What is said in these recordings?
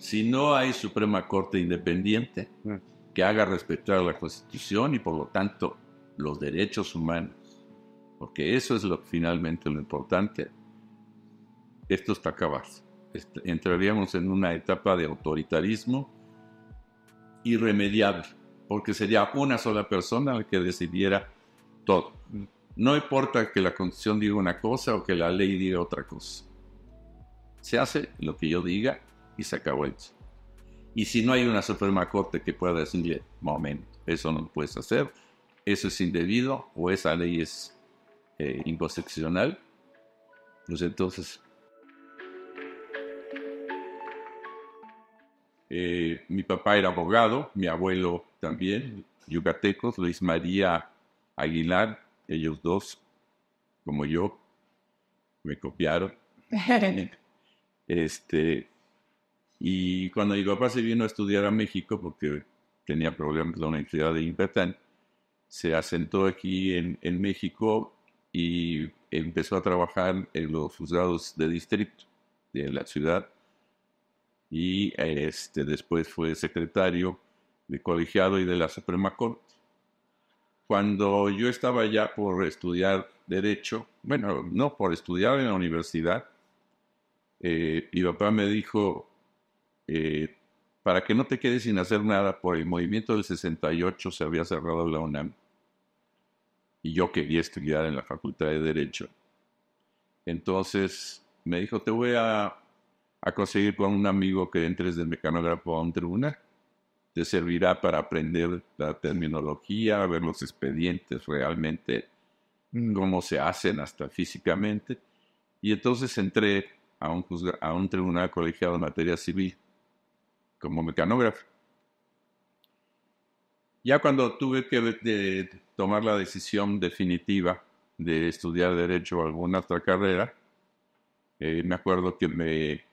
Si no hay Suprema Corte independiente mm. que haga respetar la Constitución y por lo tanto los derechos humanos, porque eso es lo finalmente lo importante, esto está acabado. Entraríamos en una etapa de autoritarismo irremediable, porque sería una sola persona la que decidiera todo. Mm. No importa que la Constitución diga una cosa o que la ley diga otra cosa. Se hace lo que yo diga y se acabó eso. Y si no hay una Suprema Corte que pueda decirle, momento, eso no lo puedes hacer, eso es indebido o esa ley es eh, inconstitucional, pues entonces eh, mi papá era abogado, mi abuelo también, yucatecos, Luis María Aguilar, ellos dos, como yo, me copiaron. este, y cuando mi papá se vino a estudiar a México, porque tenía problemas con la Universidad de Yucatán, se asentó aquí en, México y empezó a trabajar en los juzgados de distrito de la ciudad. Y este, después fue secretario de colegiado y de la Suprema Corte. Cuando yo estaba ya por estudiar derecho, bueno, no por estudiar en la universidad, eh, mi papá me dijo, eh, para que no te quedes sin hacer nada, por el movimiento del 68 se había cerrado la UNAM y yo quería estudiar en la Facultad de Derecho. Entonces me dijo, te voy a, conseguir con un amigo que entres del mecanógrafo a un tribunal. Te servirá para aprender la terminología, ver los expedientes realmente, mm. cómo se hacen hasta físicamente. Y entonces entré a un, a un tribunal colegiado de materia civil como mecanógrafo. Ya cuando tuve que tomar la decisión definitiva de estudiar derecho o alguna otra carrera, eh, me acuerdo que me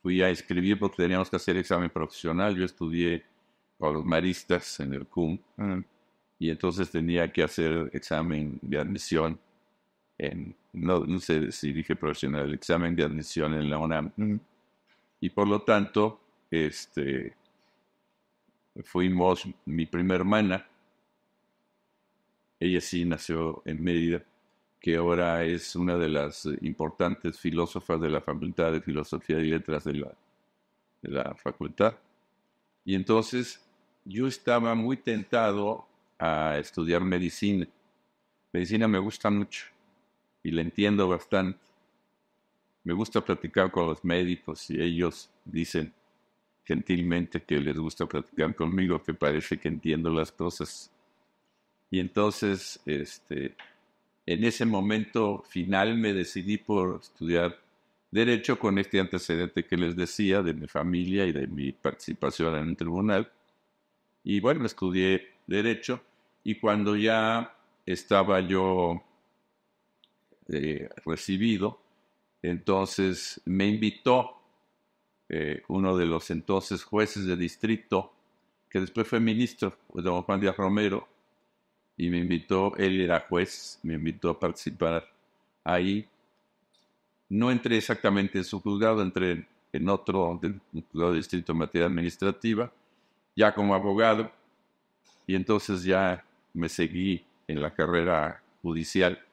fui a escribir porque teníamos que hacer examen profesional. Yo estudié con los maristas en el CUM mm. y entonces tenía que hacer examen de admisión en, no, sé si dije profesional, el examen de admisión en la UNAM. Mm. Y por lo tanto, este, fuimos, mi primera hermana, ella sí nació en Mérida, que ahora es una de las importantes filósofas de la Facultad de Filosofía y Letras de de la facultad. Y entonces yo estaba muy tentado a estudiar medicina. Medicina me gusta mucho y la entiendo bastante. Me gusta platicar con los médicos y ellos dicen, gentilmente que les gusta platicar conmigo, que parece que entiendo las cosas. Y entonces, este, en ese momento final me decidí por estudiar derecho con este antecedente que les decía de mi familia y de mi participación en el tribunal. Y bueno, estudié derecho y cuando ya estaba yo eh, recibido, entonces me invitó eh, uno de los entonces jueces de distrito, que después fue ministro, pues, don Juan Díaz Romero, y me invitó, él era juez, me invitó a participar ahí. No entré exactamente en su juzgado, entré en otro en un juzgado de distrito en materia administrativa, ya como abogado, y entonces ya me seguí en la carrera judicial.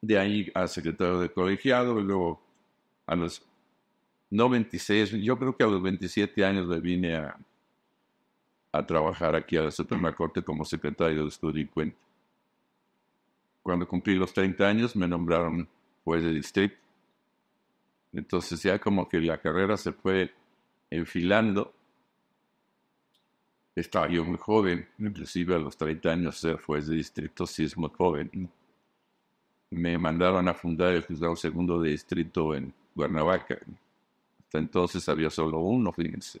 De ahí a secretario de colegiado, luego a los no 26, yo creo que a los 27 años me vine a, trabajar aquí a la Suprema Corte como secretario de Estudio y Cuenta. Cuando cumplí los 30 años me nombraron juez de distrito. Entonces ya como que la carrera se fue enfilando. Estaba yo muy joven, inclusive a los 30 años ser juez de distrito sí es muy joven. Me mandaron a fundar el juzgado segundo de distrito en Guernavaca entonces había solo uno, fíjense.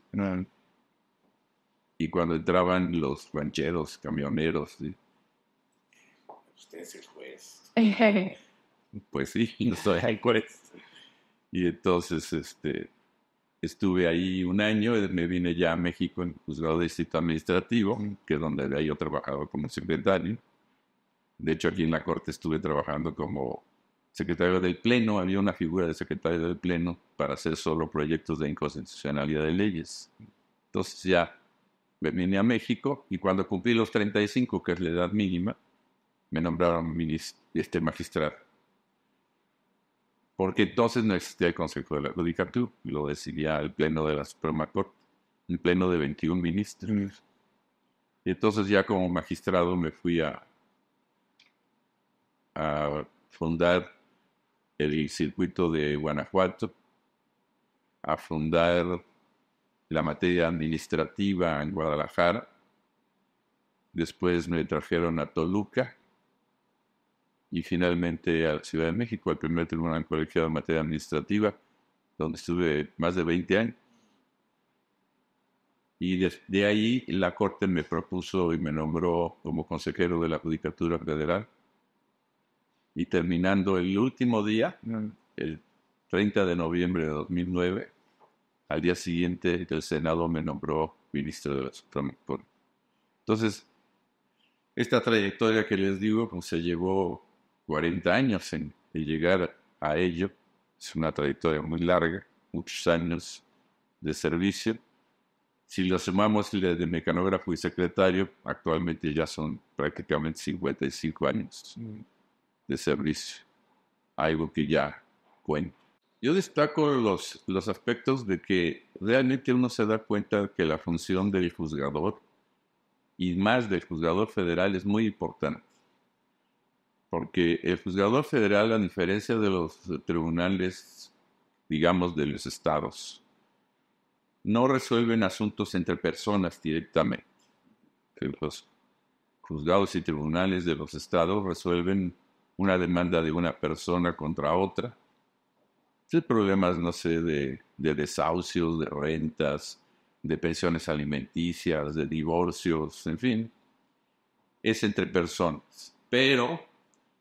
Y cuando entraban los rancheros, camioneros. Usted es el juez. pues sí, yo soy el juez. Y entonces este, estuve ahí un año, eh, me vine ya a México en el juzgado de distrito administrativo, que es donde había yo trabajado como secretario. De hecho, aquí en la corte estuve trabajando como secretario del Pleno, había una figura de secretario del Pleno para hacer solo proyectos de inconstitucionalidad de leyes. Entonces ya vine a México y cuando cumplí los 35, que es la edad mínima, me nombraron este magistrado. Porque entonces no existía el Consejo de la Judicatura, lo decidía el Pleno de la Suprema Corte, un pleno de 21 ministros. Mm. Y entonces ya como magistrado me fui a, a fundar el circuito de Guanajuato a fundar la materia administrativa en Guadalajara. Después me trajeron a Toluca y finalmente a la Ciudad de México, al primer tribunal colegiado en materia administrativa, donde estuve más de 20 años. Y desde ahí la Corte me propuso y me nombró como consejero de la Judicatura Federal y terminando el último día, mm. el 30 de noviembre de 2009, al día siguiente el Senado me nombró ministro de la Suprema Corte. Entonces, esta trayectoria que les digo pues, se llevó 40 años en, llegar a ello. Es una trayectoria muy larga, muchos años de servicio. Si lo sumamos de, mecanógrafo y secretario, actualmente ya son prácticamente 55 años. Mm de servicio, algo que ya cuento. Yo destaco los, los aspectos de que realmente uno se da cuenta que la función del juzgador y más del juzgador federal es muy importante. Porque el juzgador federal, a diferencia de los tribunales, digamos, de los estados, no resuelven asuntos entre personas directamente. Los juzgados y tribunales de los estados resuelven una demanda de una persona contra otra. Hay problemas, no sé, de, desahucios, de rentas, de pensiones alimenticias, de divorcios, en fin. Es entre personas. Pero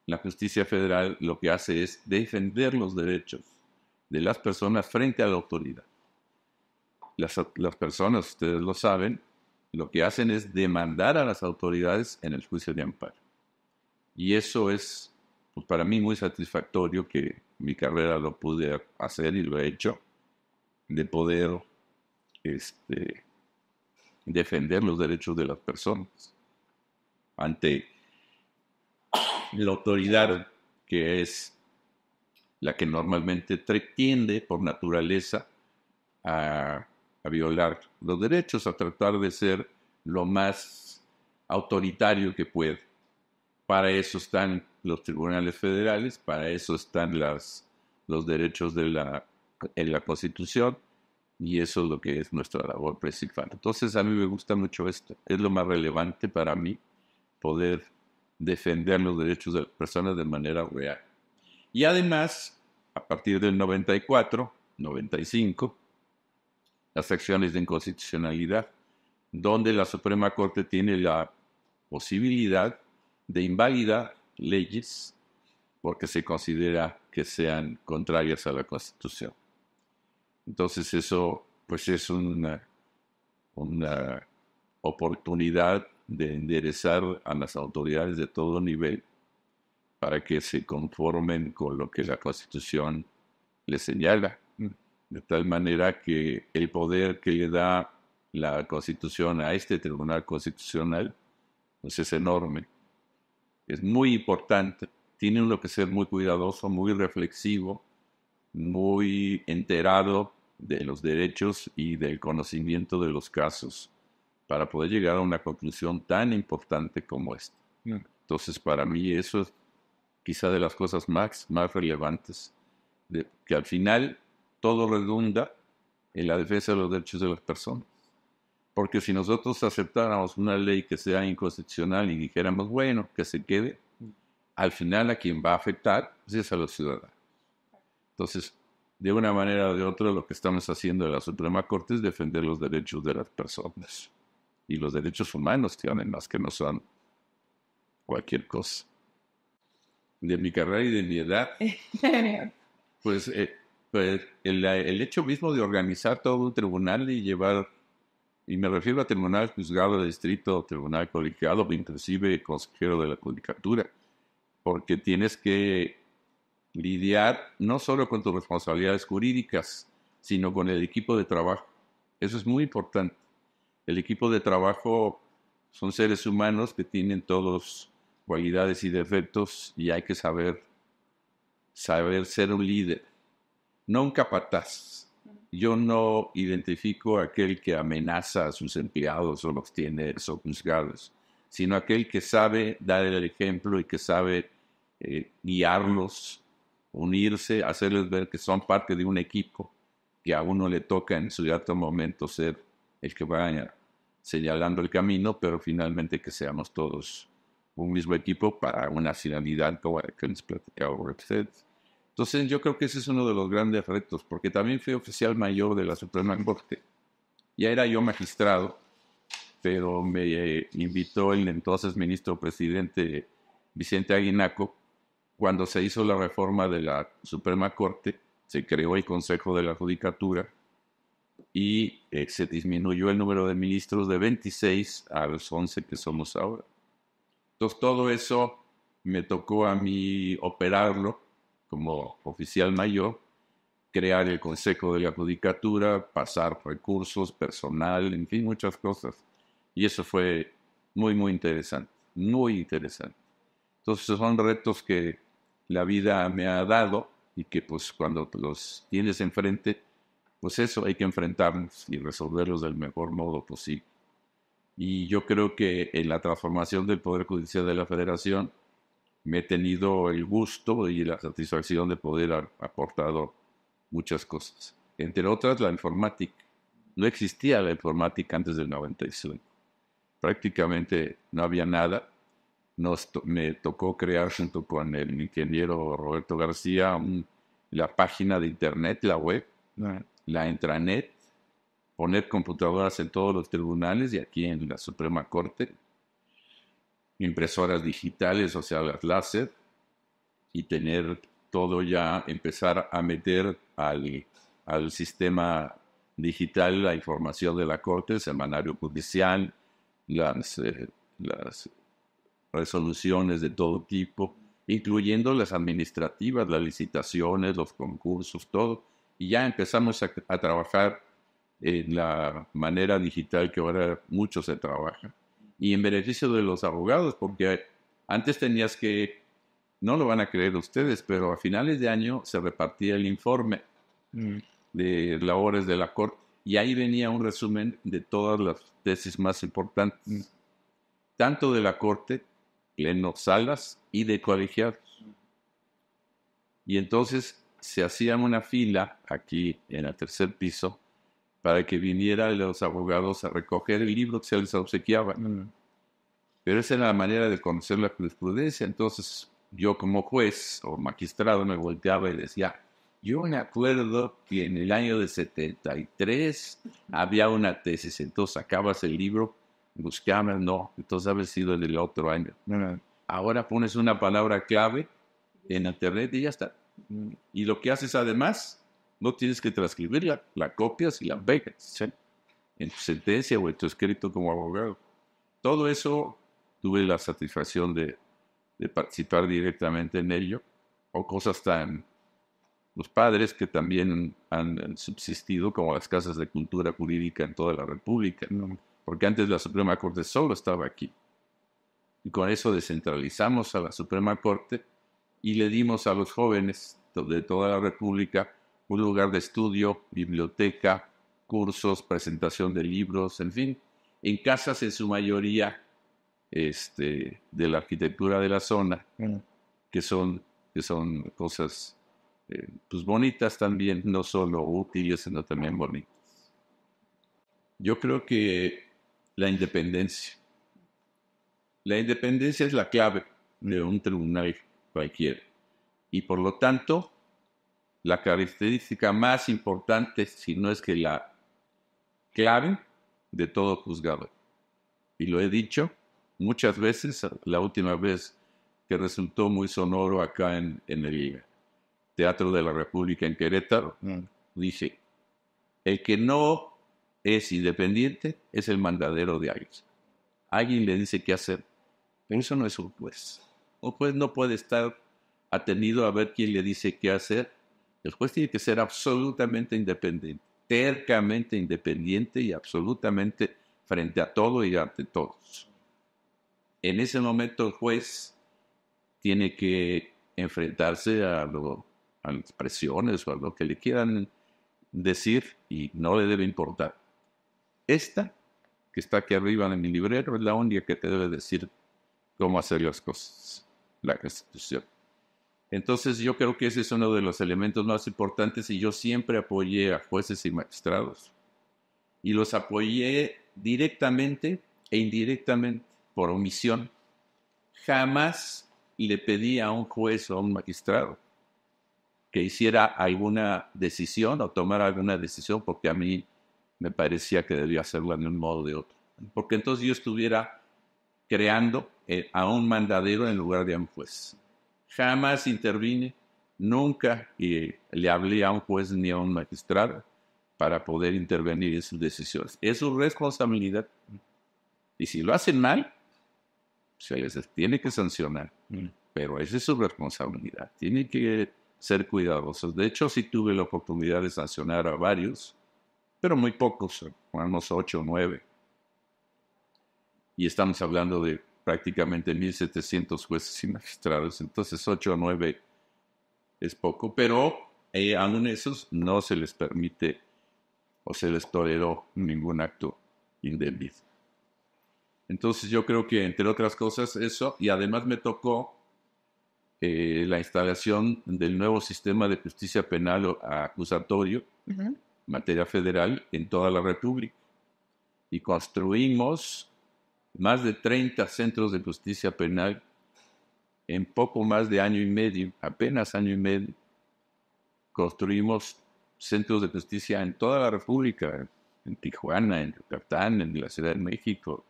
la justicia federal lo que hace es defender los derechos de las personas frente a la autoridad. Las, las, personas, ustedes lo saben, lo que hacen es demandar a las autoridades en el juicio de amparo. Y eso es pues para mí muy satisfactorio que mi carrera lo pude hacer y lo he hecho, de poder este, defender los derechos de las personas ante la autoridad que es la que normalmente tiende por naturaleza a, violar los derechos, a tratar de ser lo más autoritario que puede. Para eso están los tribunales federales, para eso están las, los derechos de la, en la Constitución y eso es lo que es nuestra labor principal. Entonces a mí me gusta mucho esto, es lo más relevante para mí poder defender los derechos de las personas de manera real. Y además, a partir del 94, 95, las acciones de inconstitucionalidad, donde la Suprema Corte tiene la posibilidad de invalidar leyes porque se considera que sean contrarias a la Constitución. Entonces eso pues es una, una oportunidad de enderezar a las autoridades de todo nivel para que se conformen con lo que la Constitución le señala, mm. de tal manera que el poder que le da la Constitución a este Tribunal Constitucional pues, es enorme es muy importante. Tiene uno que ser muy cuidadoso, muy reflexivo, muy enterado de los derechos y del conocimiento de los casos para poder llegar a una conclusión tan importante como esta. Entonces, para mí eso es quizá de las cosas más, más relevantes, que al final todo redunda en la defensa de los derechos de las personas. Porque si nosotros aceptáramos una ley que sea inconstitucional y dijéramos, bueno, que se quede, al final a quien va a afectar pues, es a los ciudadanos. Entonces, de una manera o de otra, lo que estamos haciendo en la Suprema Corte es defender los derechos de las personas. Y los derechos humanos tienen más que no son cualquier cosa. De mi carrera y de mi edad, pues, eh, pues el hecho mismo de organizar todo un tribunal y llevar y me refiero a tribunal juzgado de distrito, tribunal colegiado, inclusive consejero de la judicatura, porque tienes que lidiar no solo con tus responsabilidades jurídicas, sino con el equipo de trabajo. Eso es muy importante. El equipo de trabajo son seres humanos que tienen todos cualidades y defectos y hay que saber, saber ser un líder, no un capataz, yo no identifico a aquel que amenaza a sus empleados o los tiene sojuzgados, sino aquel que sabe dar el ejemplo y que sabe eh, guiarlos, unirse, hacerles ver que son parte de un equipo que a uno le toca en su cierto momento ser el que vaya señalando el camino, pero finalmente que seamos todos un mismo equipo para una finalidad como la que nos entonces yo creo que ese es uno de los grandes retos, porque también fui oficial mayor de la Suprema Corte. Ya era yo magistrado, pero me eh, invitó el entonces ministro presidente Vicente Aguinaco. Cuando se hizo la reforma de la Suprema Corte, se creó el Consejo de la Judicatura y eh, se disminuyó el número de ministros de 26 a los 11 que somos ahora. Entonces todo eso me tocó a mí operarlo como oficial mayor, crear el Consejo de la Judicatura, pasar recursos, personal, en fin, muchas cosas. Y eso fue muy, muy interesante, muy interesante. Entonces son retos que la vida me ha dado y que pues cuando los tienes enfrente, pues eso hay que enfrentarnos y resolverlos del mejor modo posible. Y yo creo que en la transformación del Poder Judicial de la Federación, me he tenido el gusto y la satisfacción de poder haber aportado muchas cosas. Entre otras, la informática. No existía la informática antes del 95. Prácticamente no había nada. me tocó crear junto con el ingeniero Roberto García la página de internet, la web, ah. la intranet, poner computadoras en todos los tribunales y aquí en la Suprema Corte, impresoras digitales, o sea, las láser, y tener todo ya, empezar a meter al, sistema digital la información de la Corte, el semanario judicial, eh, las, resoluciones de todo tipo, incluyendo las administrativas, las licitaciones, los concursos, todo. Y ya empezamos a, a trabajar en la manera digital que ahora mucho se trabaja y en beneficio de los abogados, porque antes tenías que, no lo van a creer ustedes, pero a finales de año se repartía el informe mm. de labores de la Corte y ahí venía un resumen de todas las tesis más importantes, mm. tanto de la Corte, Pleno Salas y de colegiados. Y entonces se hacía una fila aquí en el tercer piso para que vinieran los abogados a recoger el libro que se les obsequiaba. Mm. Pero esa era la manera de conocer la jurisprudencia. Entonces yo como juez o magistrado me volteaba y decía, yo me acuerdo que en el año de 73 había una tesis, entonces sacabas el libro, buscabas, no, entonces había sido el del otro año. Mm. Ahora pones una palabra clave en internet y ya está. Mm. Y lo que haces además no tienes que transcribirla, la copias y la pegas en tu sentencia o en tu escrito como abogado. Todo eso tuve la satisfacción de, participar directamente en ello, o cosas tan los padres que también han, subsistido como las casas de cultura jurídica en toda la República, mm. porque antes la Suprema Corte solo estaba aquí. Y con eso descentralizamos a la Suprema Corte y le dimos a los jóvenes de toda la República un lugar de estudio, biblioteca, cursos, presentación de libros, en fin, en casas en su mayoría este, de la arquitectura de la zona, que, son, que son cosas eh, pues bonitas también, no solo útiles, sino también bonitas. Yo creo que la independencia. La independencia es la clave de un tribunal cualquiera. Y por lo tanto, la característica más importante, si no es que la clave de todo juzgado. Y lo he dicho muchas veces, la última vez que resultó muy sonoro acá en, en el Teatro de la República en Querétaro, mm. dice, el que no es independiente es el mandadero de alguien. Alguien le dice qué hacer, pero eso no es un juez. Un juez no puede estar atenido a ver quién le dice qué hacer el juez tiene que ser absolutamente independiente, tercamente independiente y absolutamente frente a todo y ante todos. En ese momento el juez tiene que enfrentarse a, las presiones o a lo que le quieran decir y no le debe importar. Esta, que está aquí arriba en mi librero, es la única que te debe decir cómo hacer las cosas, la Constitución. Entonces yo creo que ese es uno de los elementos más importantes y yo siempre apoyé a jueces y magistrados. Y los apoyé directamente e indirectamente por omisión. Jamás le pedí a un juez o a un magistrado que hiciera alguna decisión o tomara alguna decisión porque a mí me parecía que debía hacerlo de un modo o de otro. Porque entonces yo estuviera creando eh, a un mandadero en lugar de a un juez. Jamás intervine, nunca eh, le hablé a un juez ni a un magistrado para poder intervenir en sus decisiones. Es su responsabilidad. Y si lo hacen mal, a veces tiene que sancionar. Mm. Pero esa es su responsabilidad. Tiene que ser cuidadosos. De hecho, sí tuve la oportunidad de sancionar a varios, pero muy pocos, unos ocho o nueve. Y estamos hablando de prácticamente 1.700 jueces y magistrados, entonces 8 o 9 es poco, pero eh, aún esos no se les permite o se les toleró ningún acto indebido. Entonces yo creo que entre otras cosas eso, y además me tocó eh, la instalación del nuevo sistema de justicia penal acusatorio, en materia federal, en toda la República. Y construimos más de 30 centros de justicia penal en poco más de año y medio, apenas año y medio, construimos centros de justicia en toda la República, en Tijuana, en Yucatán, en la Ciudad de México,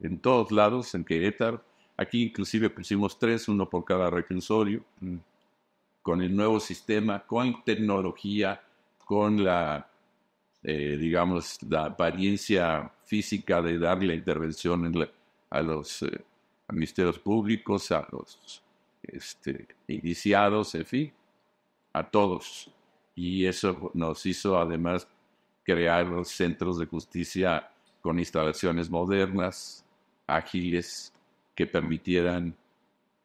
en todos lados, en Querétaro. Aquí inclusive pusimos tres, uno por cada reclusorio, mm. con el nuevo sistema, con tecnología, con la eh, digamos, la apariencia física de darle intervención a los eh, ministerios públicos, a los este, iniciados, en fin, a todos. Y eso nos hizo además crear los centros de justicia con instalaciones modernas, ágiles, que permitieran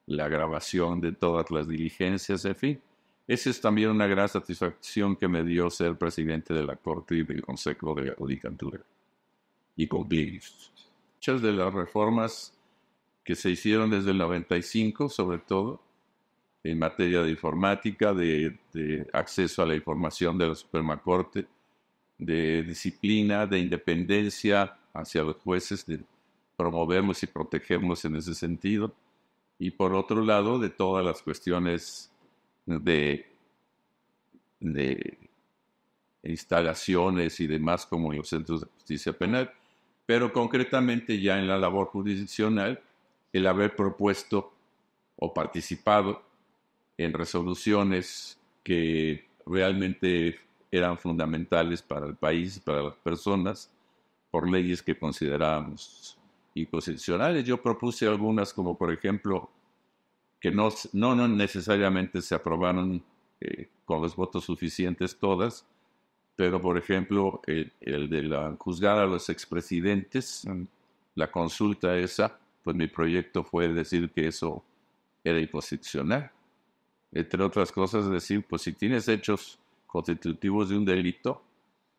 la grabación de todas las diligencias, en fin. Esa es también una gran satisfacción que me dio ser presidente de la Corte y del Consejo de Judicatura y con Muchas de las reformas que se hicieron desde el 95, sobre todo, en materia de informática, de, acceso a la información de la Suprema Corte, de disciplina, de independencia hacia los jueces, de promovemos y protegemos en ese sentido. Y por otro lado, de todas las cuestiones de, instalaciones y demás como los centros de justicia penal, pero concretamente ya en la labor jurisdiccional, el haber propuesto o participado en resoluciones que realmente eran fundamentales para el país, para las personas, por leyes que considerábamos inconstitucionales. Yo propuse algunas como por ejemplo que no, no, necesariamente se aprobaron eh, con los votos suficientes todas, pero por ejemplo, el, de juzgar a los expresidentes, mm. la consulta esa, pues mi proyecto fue decir que eso era inconstitucional. Entre otras cosas, decir, pues si tienes hechos constitutivos de un delito,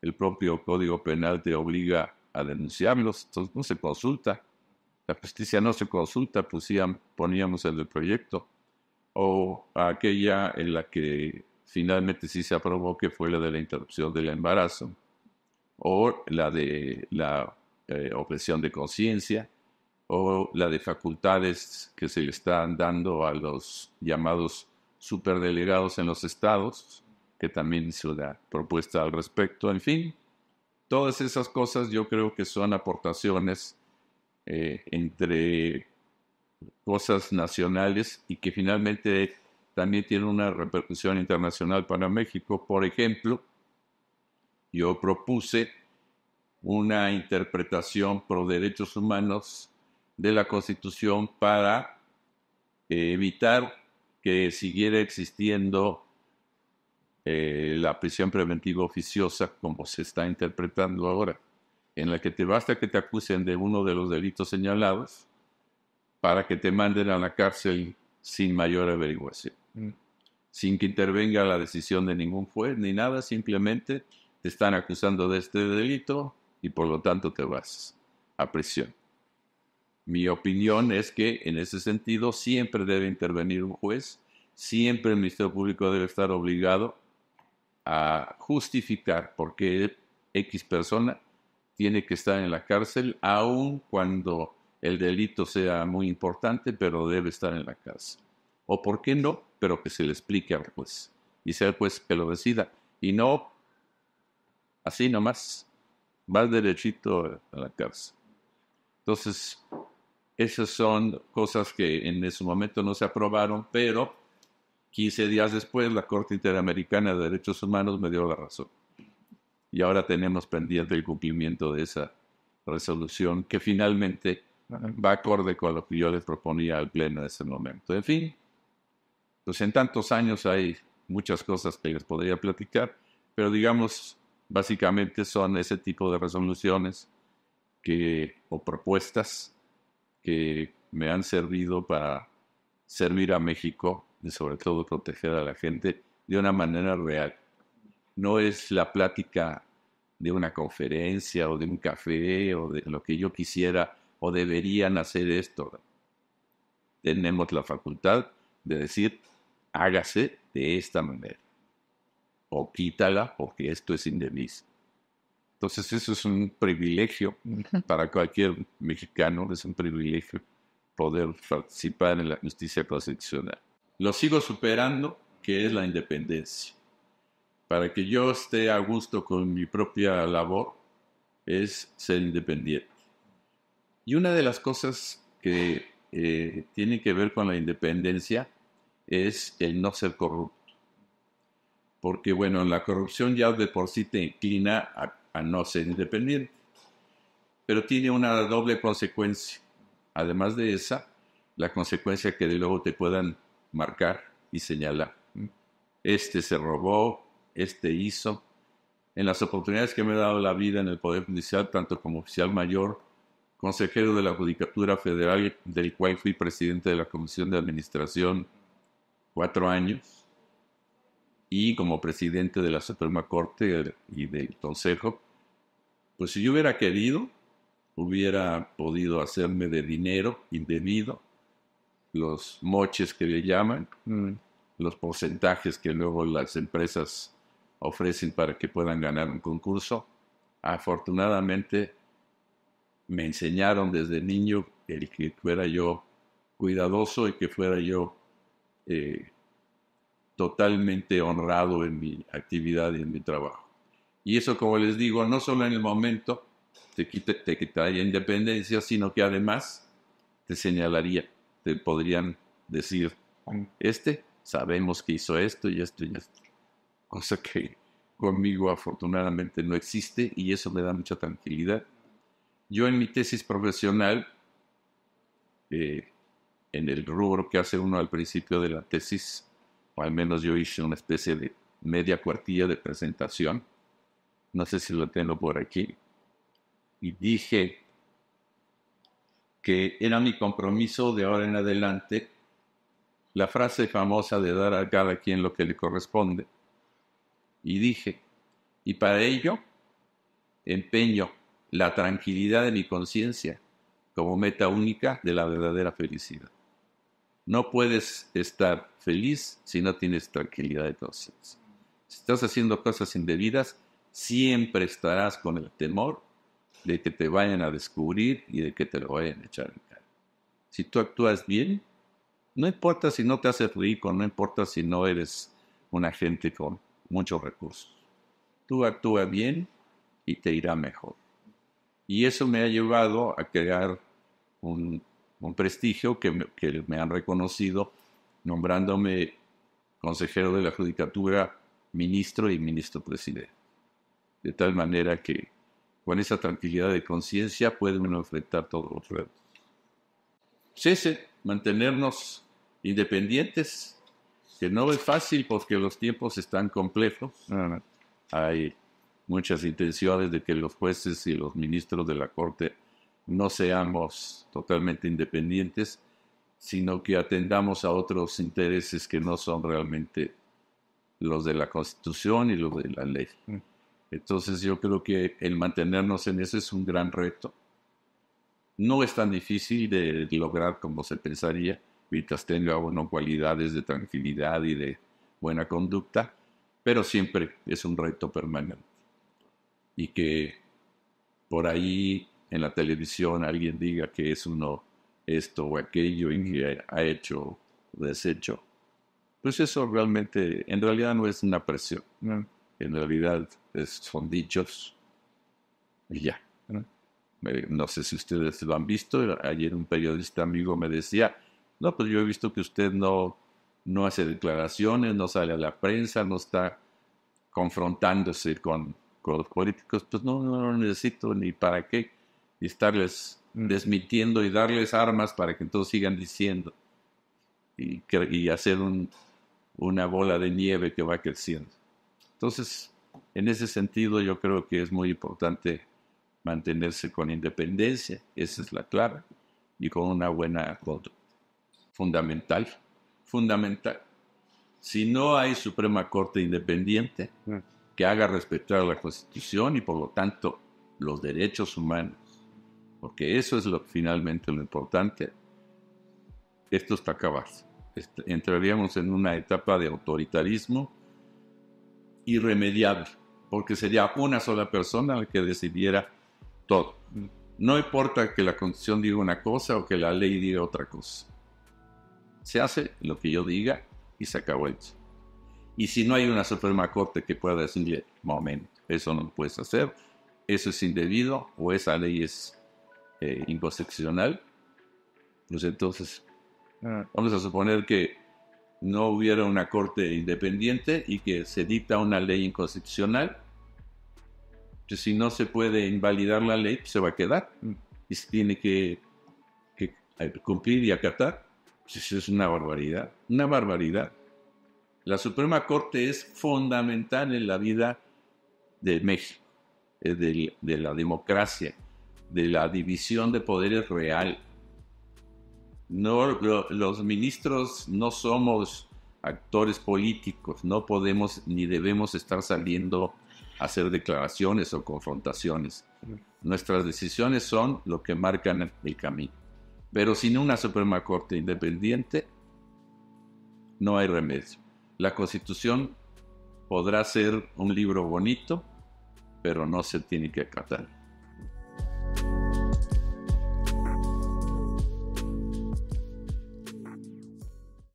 el propio Código Penal te obliga a denunciarlos, entonces no se consulta la justicia no se consulta, pusían, pues poníamos el del proyecto, o aquella en la que finalmente sí se aprobó, que fue la de la interrupción del embarazo, o la de la eh, opresión de conciencia, o la de facultades que se le están dando a los llamados superdelegados en los estados, que también hizo la propuesta al respecto, en fin. Todas esas cosas yo creo que son aportaciones eh, entre cosas nacionales y que finalmente también tiene una repercusión internacional para México. Por ejemplo, yo propuse una interpretación pro derechos humanos de la Constitución para evitar que siguiera existiendo eh, la prisión preventiva oficiosa como se está interpretando ahora en la que te basta que te acusen de uno de los delitos señalados para que te manden a la cárcel sin mayor averiguación, mm. sin que intervenga la decisión de ningún juez ni nada, simplemente te están acusando de este delito y por lo tanto te vas a prisión. Mi opinión es que en ese sentido siempre debe intervenir un juez, siempre el Ministerio Público debe estar obligado a justificar por qué X persona tiene que estar en la cárcel, aun cuando el delito sea muy importante, pero debe estar en la cárcel. O por qué no, pero que se le explique al juez. Y sea el juez que lo decida. Y no así nomás. Va derechito a la cárcel. Entonces, esas son cosas que en ese momento no se aprobaron, pero 15 días después la Corte Interamericana de Derechos Humanos me dio la razón y ahora tenemos pendiente el cumplimiento de esa resolución que finalmente eh, va acorde con lo que yo les proponía al Pleno en ese momento. En fin, pues en tantos años hay muchas cosas que les podría platicar, pero digamos, básicamente son ese tipo de resoluciones que, o propuestas que me han servido para servir a México y sobre todo proteger a la gente de una manera real no es la plática de una conferencia o de un café o de lo que yo quisiera o deberían hacer esto. Tenemos la facultad de decir, hágase de esta manera o quítala porque esto es indebido. Entonces eso es un privilegio para cualquier mexicano, es un privilegio poder participar en la justicia constitucional. Lo sigo superando, que es la independencia para que yo esté a gusto con mi propia labor es ser independiente. Y una de las cosas que eh, tiene que ver con la independencia es el no ser corrupto. Porque bueno, la corrupción ya de por sí te inclina a, a no ser independiente. Pero tiene una doble consecuencia. Además de esa, la consecuencia que de luego te puedan marcar y señalar. Este se robó, este hizo en las oportunidades que me ha dado la vida en el Poder Judicial, tanto como oficial mayor, consejero de la Judicatura Federal, del cual fui presidente de la Comisión de Administración cuatro años, y como presidente de la Suprema Corte y del Consejo, pues si yo hubiera querido, hubiera podido hacerme de dinero indebido, los moches que le llaman, mm. los porcentajes que luego las empresas ofrecen para que puedan ganar un concurso. Afortunadamente me enseñaron desde niño el que fuera yo cuidadoso y que fuera yo eh, totalmente honrado en mi actividad y en mi trabajo. Y eso, como les digo, no solo en el momento te, quita, te la independencia, sino que además te señalaría, te podrían decir, este sabemos que hizo esto y esto y esto cosa que conmigo afortunadamente no existe y eso me da mucha tranquilidad. Yo en mi tesis profesional, eh, en el rubro que hace uno al principio de la tesis, o al menos yo hice una especie de media cuartilla de presentación, no sé si lo tengo por aquí, y dije que era mi compromiso de ahora en adelante la frase famosa de dar a cada quien lo que le corresponde y dije, y para ello empeño la tranquilidad de mi conciencia como meta única de la verdadera felicidad. No puedes estar feliz si no tienes tranquilidad de conciencia. Si estás haciendo cosas indebidas, siempre estarás con el temor de que te vayan a descubrir y de que te lo vayan a echar en cara. Si tú actúas bien, no importa si no te haces rico, no importa si no eres un agente con muchos recursos. Tú actúa bien y te irá mejor. Y eso me ha llevado a crear un, prestigio que me, han reconocido nombrándome consejero de la Judicatura, ministro y ministro presidente. De tal manera que con esa tranquilidad de conciencia puede enfrentar todos los retos. Cese, mantenernos independientes que no es fácil porque los tiempos están complejos. Hay muchas intenciones de que los jueces y los ministros de la Corte no seamos totalmente independientes, sino que atendamos a otros intereses que no son realmente los de la Constitución y los de la ley. Mm. Entonces yo creo que el mantenernos en eso es un gran reto. No es tan difícil de lograr como se pensaría, mientras tenga bueno, cualidades de tranquilidad y de buena conducta, pero siempre es un reto permanente. Y que por ahí en la televisión alguien diga que es uno esto o aquello y que ha hecho o deshecho, pues eso realmente, en realidad no es una presión, en realidad es, son dichos y ya. Eh, no sé si ustedes lo han visto, ayer un periodista amigo me decía, no, pues yo he visto que usted no, no hace declaraciones, no sale a la prensa, no está confrontándose con, los políticos. Pues no, no lo necesito ni para qué. estarles mm. desmitiendo y darles armas para que entonces sigan diciendo. Y, y hacer una bola de nieve que va creciendo. Entonces, en ese sentido, yo creo que es muy importante mantenerse con independencia, esa es la clave, y con una buena conducta fundamental, fundamental. Si no hay Suprema Corte independiente mm. que haga respetar la Constitución y por lo tanto los derechos humanos, porque eso es lo finalmente lo importante, esto está acabado. Entraríamos en una etapa de autoritarismo irremediable, porque sería una sola persona la que decidiera todo. Mm. No importa que la Constitución diga una cosa o que la ley diga otra cosa se hace lo que yo diga y se acabó eso. Y si no hay una Suprema Corte que pueda decirle, momento, eso no lo puedes hacer, eso es indebido o esa ley es eh, inconstitucional, pues entonces ah. vamos a suponer que no hubiera una corte independiente y que se dicta una ley inconstitucional, que pues si no se puede invalidar la ley, pues se va a quedar mm. y se tiene que, que eh, cumplir y acatar. Eso es una barbaridad, una barbaridad. La Suprema Corte es fundamental en la vida de México, eh, de, la democracia, de la división de poderes real. No, los ministros no somos actores políticos, no podemos ni debemos estar saliendo a hacer declaraciones o confrontaciones. Nuestras decisiones son lo que marcan el camino. Pero sin una Suprema Corte independiente no hay remedio. La Constitución podrá ser un libro bonito, pero no se tiene que acatar.